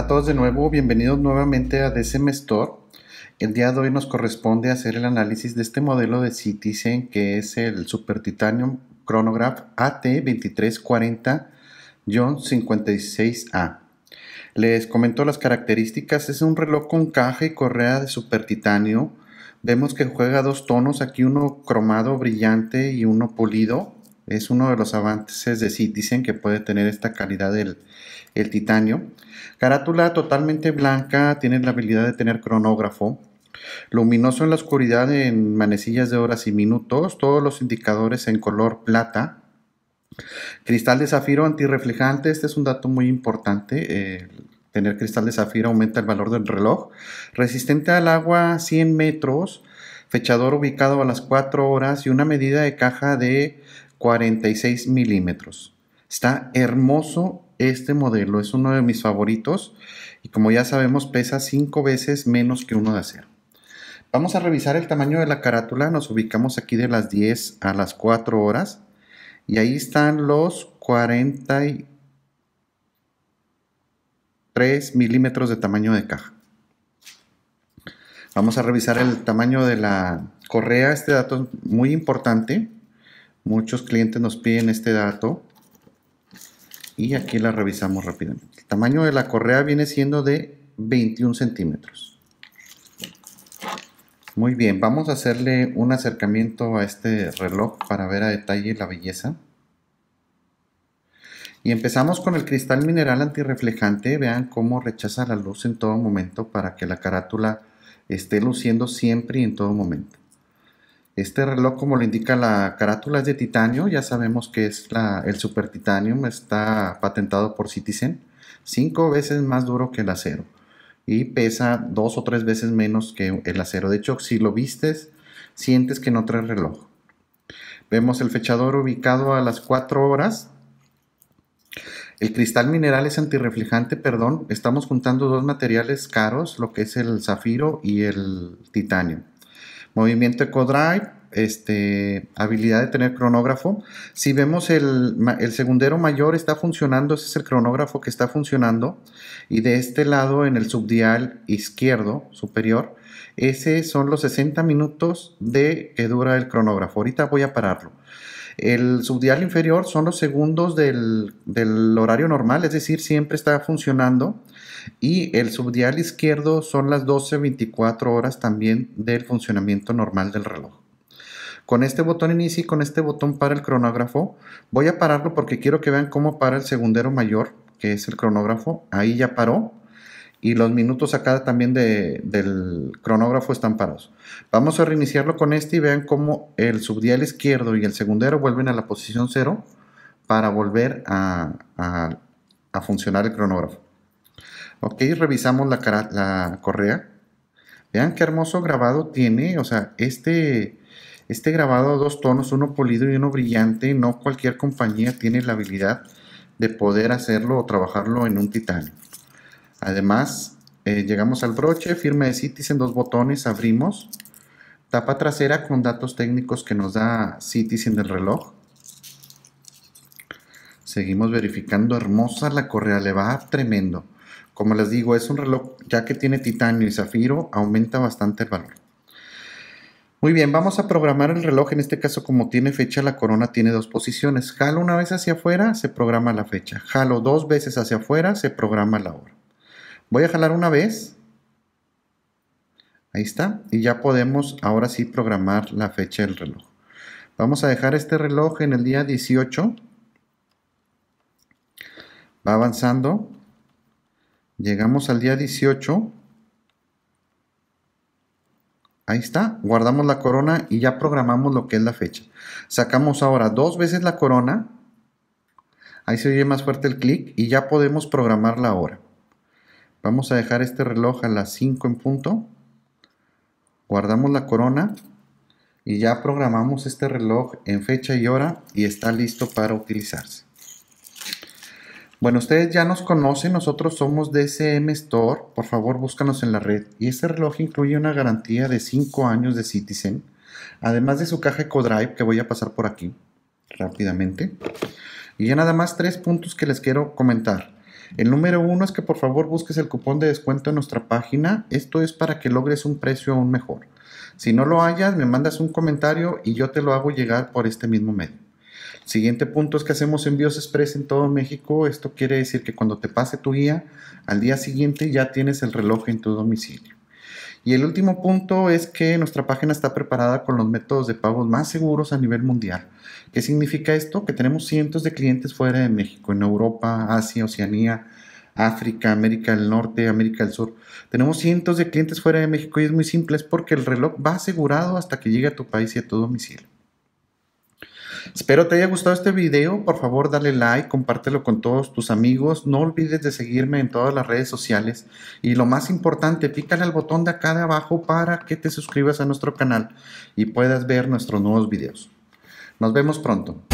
a todos de nuevo, bienvenidos nuevamente a DCM El día de hoy nos corresponde hacer el análisis de este modelo de Citizen que es el Super Titanium Chronograph AT2340-56A. Les comento las características, es un reloj con caja y correa de Super Titanio. Vemos que juega dos tonos, aquí uno cromado brillante y uno pulido. Es uno de los avances de Citizen que puede tener esta calidad del el titanio. Carátula totalmente blanca, tiene la habilidad de tener cronógrafo. Luminoso en la oscuridad en manecillas de horas y minutos, todos los indicadores en color plata. Cristal de zafiro antirreflejante, este es un dato muy importante. Eh, tener cristal de zafiro aumenta el valor del reloj. Resistente al agua 100 metros, fechador ubicado a las 4 horas y una medida de caja de 46 milímetros. Está hermoso este modelo, es uno de mis favoritos y como ya sabemos pesa 5 veces menos que uno de acero. Vamos a revisar el tamaño de la carátula, nos ubicamos aquí de las 10 a las 4 horas y ahí están los 43 milímetros de tamaño de caja. Vamos a revisar el tamaño de la correa, este dato es muy importante Muchos clientes nos piden este dato y aquí la revisamos rápidamente. El tamaño de la correa viene siendo de 21 centímetros. Muy bien, vamos a hacerle un acercamiento a este reloj para ver a detalle la belleza. Y empezamos con el cristal mineral antirreflejante. Vean cómo rechaza la luz en todo momento para que la carátula esté luciendo siempre y en todo momento. Este reloj, como lo indica la carátula, es de titanio. Ya sabemos que es el super titanium. Está patentado por Citizen. Cinco veces más duro que el acero. Y pesa dos o tres veces menos que el acero. De hecho, si lo vistes, sientes que no trae reloj. Vemos el fechador ubicado a las 4 horas. El cristal mineral es antirreflejante, perdón. Estamos juntando dos materiales caros, lo que es el zafiro y el titanio movimiento EcoDrive, este, habilidad de tener cronógrafo. Si vemos el, el, segundero mayor está funcionando, ese es el cronógrafo que está funcionando. Y de este lado, en el subdial izquierdo superior, ese son los 60 minutos de que dura el cronógrafo. Ahorita voy a pararlo. El subdial inferior son los segundos del, horario normal, es decir, siempre está funcionando. Y el subdial izquierdo son las 12-24 horas también del funcionamiento normal del reloj. Con este botón inicio y con este botón para el cronógrafo, voy a pararlo porque quiero que vean cómo para el segundero mayor, que es el cronógrafo. Ahí ya paró y los minutos acá también del cronógrafo están parados. Vamos a reiniciarlo con este y vean cómo el subdial izquierdo y el segundero vuelven a la posición cero para volver a, funcionar el cronógrafo. Ok, revisamos la, correa. Vean qué hermoso grabado tiene, o sea, este, este grabado dos tonos, uno polido y uno brillante, no cualquier compañía tiene la habilidad de poder hacerlo o trabajarlo en un titanio. Además, eh, llegamos al broche, firma de en dos botones, abrimos. Tapa trasera con datos técnicos que nos da Citizen del reloj. Seguimos verificando, hermosa la correa, le va tremendo. Como les digo, es un reloj ya que tiene titanio y zafiro, aumenta bastante el valor. Muy bien, vamos a programar el reloj. En este caso, como tiene fecha, la corona tiene dos posiciones. Jalo una vez hacia afuera, se programa la fecha. Jalo dos veces hacia afuera, se programa la hora. Voy a jalar una vez. Ahí está. Y ya podemos ahora sí programar la fecha del reloj. Vamos a dejar este reloj en el día 18. Va avanzando. Llegamos al día 18. Ahí está, guardamos la corona y ya programamos lo que es la fecha. Sacamos ahora dos veces la corona. Ahí se oye más fuerte el clic y ya podemos programar la hora. Vamos a dejar este reloj a las 5 en punto. Guardamos la corona y ya programamos este reloj en fecha y hora y está listo para utilizarse. Bueno, ustedes ya nos conocen, nosotros somos DCM Store, por favor búscanos en la red. Y este reloj incluye una garantía de 5 años de Citizen, además de su caja EcoDrive que voy a pasar por aquí rápidamente. Y ya nada más tres puntos que les quiero comentar. El número uno es que por favor busques el cupón de descuento en nuestra página. Esto es para que logres un precio aún mejor. Si no lo hallas, me mandas un comentario y yo te lo hago llegar por este mismo medio. Siguiente punto es que hacemos envíos express en todo México. Esto quiere decir que cuando te pase tu guía, al día siguiente ya tienes el reloj en tu domicilio. Y el último punto es que nuestra página está preparada con los métodos de pagos más seguros a nivel mundial. ¿Qué significa esto? Que tenemos cientos de clientes fuera de México, en Europa, Asia, Oceanía, África, América del Norte, América del Sur. Tenemos cientos de clientes fuera de México y es muy simple, es porque el reloj va asegurado hasta que llegue a tu país y a tu domicilio. Espero te haya gustado este video. Por favor, dale like, compártelo con todos tus amigos. No olvides de seguirme en todas las redes sociales. Y lo más importante, pícale al botón de acá de abajo para que te suscribas a nuestro canal y puedas ver nuestros nuevos videos. Nos vemos pronto.